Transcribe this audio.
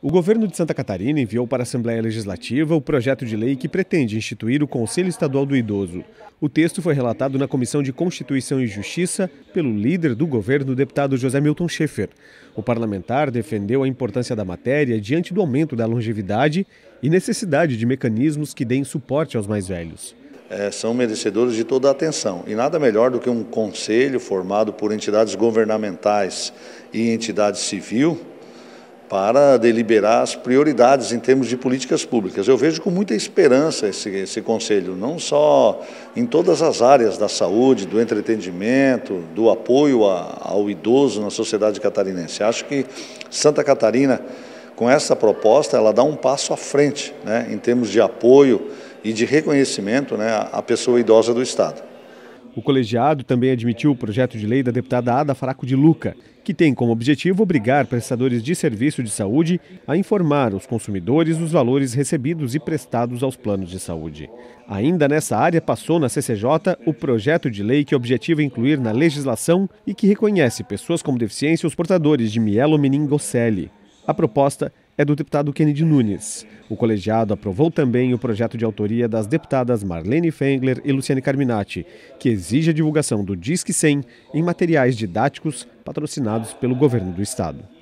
O governo de Santa Catarina enviou para a Assembleia Legislativa o projeto de lei que pretende instituir o Conselho Estadual do Idoso. O texto foi relatado na Comissão de Constituição e Justiça pelo líder do governo, o deputado José Milton Schaefer. O parlamentar defendeu a importância da matéria diante do aumento da longevidade e necessidade de mecanismos que deem suporte aos mais velhos. É, são merecedores de toda a atenção. E nada melhor do que um conselho formado por entidades governamentais e entidade civil para deliberar as prioridades em termos de políticas públicas. Eu vejo com muita esperança esse, esse conselho, não só em todas as áreas da saúde, do entretenimento, do apoio a, ao idoso na sociedade catarinense. Acho que Santa Catarina, com essa proposta, ela dá um passo à frente né, em termos de apoio e de reconhecimento né, à pessoa idosa do Estado. O colegiado também admitiu o projeto de lei da deputada Ada Fraco de Luca, que tem como objetivo obrigar prestadores de serviço de saúde a informar os consumidores dos valores recebidos e prestados aos planos de saúde. Ainda nessa área, passou na CCJ o projeto de lei que objetiva incluir na legislação e que reconhece pessoas com deficiência os portadores de mielomeningocele. A proposta é do deputado Kennedy Nunes. O colegiado aprovou também o projeto de autoria das deputadas Marlene Fengler e Luciane Carminati, que exige a divulgação do Disque 100 em materiais didáticos patrocinados pelo governo do estado.